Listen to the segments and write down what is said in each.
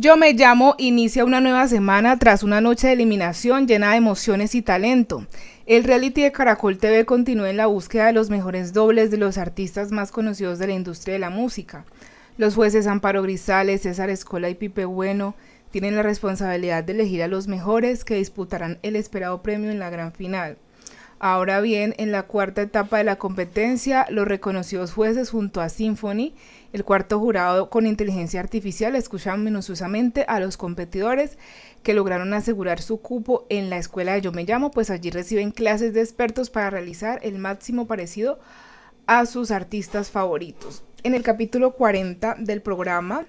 Yo me llamo inicia una nueva semana tras una noche de eliminación llena de emociones y talento. El reality de Caracol TV continúa en la búsqueda de los mejores dobles de los artistas más conocidos de la industria de la música. Los jueces Amparo Grisales, César Escola y Pipe Bueno tienen la responsabilidad de elegir a los mejores que disputarán el esperado premio en la gran final. Ahora bien, en la cuarta etapa de la competencia, los reconocidos jueces junto a Symphony, el cuarto jurado con inteligencia artificial, escuchan minuciosamente a los competidores que lograron asegurar su cupo en la escuela de Yo Me Llamo, pues allí reciben clases de expertos para realizar el máximo parecido a sus artistas favoritos. En el capítulo 40 del programa,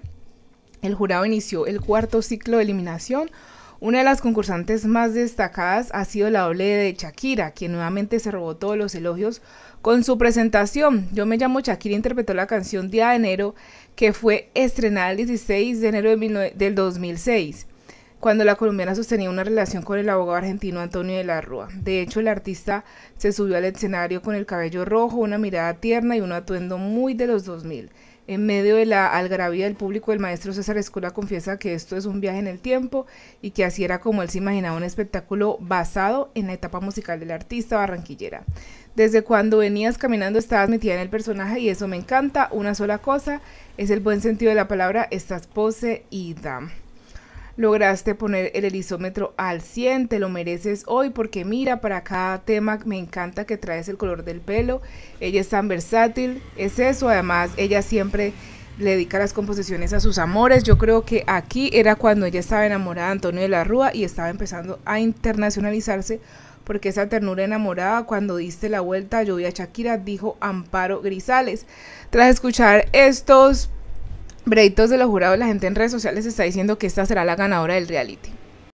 el jurado inició el cuarto ciclo de eliminación una de las concursantes más destacadas ha sido la doble de Shakira, quien nuevamente se robó todos los elogios con su presentación. Yo me llamo Shakira interpretó la canción Día de Enero, que fue estrenada el 16 de enero del 2006 cuando la colombiana sostenía una relación con el abogado argentino Antonio de la Rúa. De hecho, el artista se subió al escenario con el cabello rojo, una mirada tierna y un atuendo muy de los 2000. En medio de la algarabía del público, el maestro César Escola confiesa que esto es un viaje en el tiempo y que así era como él se imaginaba un espectáculo basado en la etapa musical del artista barranquillera. Desde cuando venías caminando estabas metida en el personaje y eso me encanta. Una sola cosa es el buen sentido de la palabra, estás poseída. Lograste poner el elisómetro al 100, te lo mereces hoy porque mira, para cada tema me encanta que traes el color del pelo. Ella es tan versátil, es eso. Además, ella siempre le dedica las composiciones a sus amores. Yo creo que aquí era cuando ella estaba enamorada de Antonio de la Rúa y estaba empezando a internacionalizarse porque esa ternura enamorada cuando diste la vuelta a Shakira dijo Amparo Grisales. Tras escuchar estos Breitos de los jurados, la gente en redes sociales está diciendo que esta será la ganadora del reality.